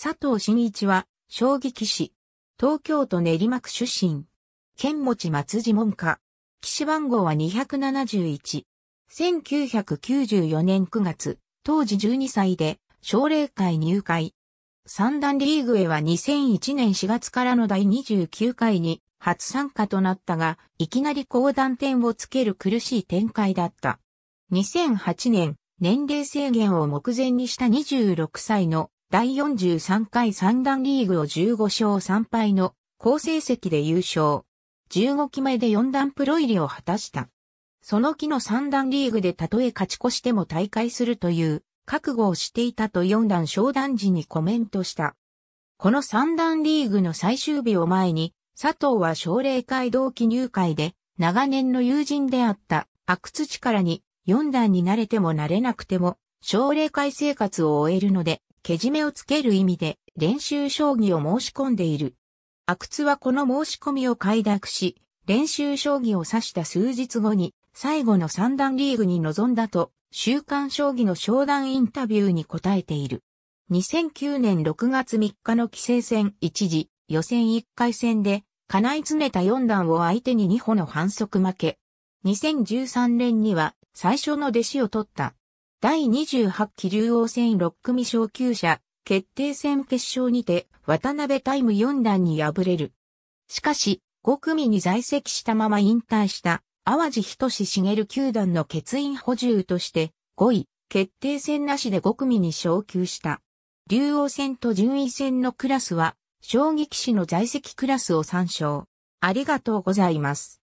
佐藤真一は、将棋騎士。東京都練馬区出身。剣持松次門下。騎士番号は271。1994年9月、当時12歳で、奨励会入会。三段リーグへは2001年4月からの第29回に初参加となったが、いきなり高段点をつける苦しい展開だった。2008年、年齢制限を目前にした26歳の第43回三段リーグを15勝3敗の好成績で優勝。15期目で4段プロ入りを果たした。その期の三段リーグでたとえ勝ち越しても大会するという覚悟をしていたと4段昇段時にコメントした。この三段リーグの最終日を前に、佐藤は奨励会同期入会で、長年の友人であった阿久津力に4段になれてもなれなくても、奨励会生活を終えるので、けじめをつける意味で練習将棋を申し込んでいる。阿久津はこの申し込みを快諾し、練習将棋を指した数日後に最後の三段リーグに臨んだと、週刊将棋の商談インタビューに答えている。2009年6月3日の棋聖戦一時予選1回戦で、い詰めた四段を相手に2歩の反則負け。2013年には最初の弟子を取った第28期竜王戦6組昇級者決定戦決勝にて渡辺タイム4段に敗れる。しかし、5組に在籍したまま引退した淡路仁志茂9段の欠員補充として5位決定戦なしで5組に昇級した。竜王戦と順位戦のクラスは将撃棋士の在籍クラスを参照。ありがとうございます。